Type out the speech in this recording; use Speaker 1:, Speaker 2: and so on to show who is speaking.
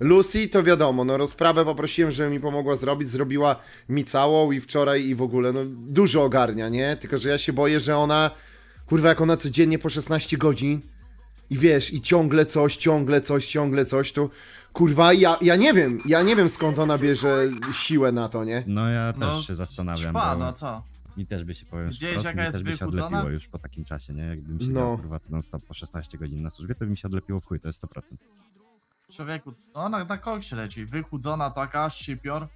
Speaker 1: Lucy to wiadomo, no rozprawę poprosiłem, żeby mi pomogła zrobić, zrobiła mi całą i wczoraj i w ogóle, no dużo ogarnia, nie? Tylko, że ja się boję, że ona, kurwa, jak ona codziennie po 16 godzin i wiesz, i ciągle coś, ciągle coś, ciągle coś, to kurwa, ja, ja nie wiem, ja nie wiem skąd ona bierze siłę na to, nie? No ja no, też No,
Speaker 2: się
Speaker 3: zastanawiam. Trwa, bo no co? Mi też by się powiem. Widziałeś, wprost, jest by się odlepiło już po takim czasie, nie? Jakbym się No. no. kurwa non stop po 16 godzin na służbie, to by mi się odlepiło w chuj, to jest 100%.
Speaker 4: Człowieku, ona no, na koksie leci, wychudzona taka, szczypior.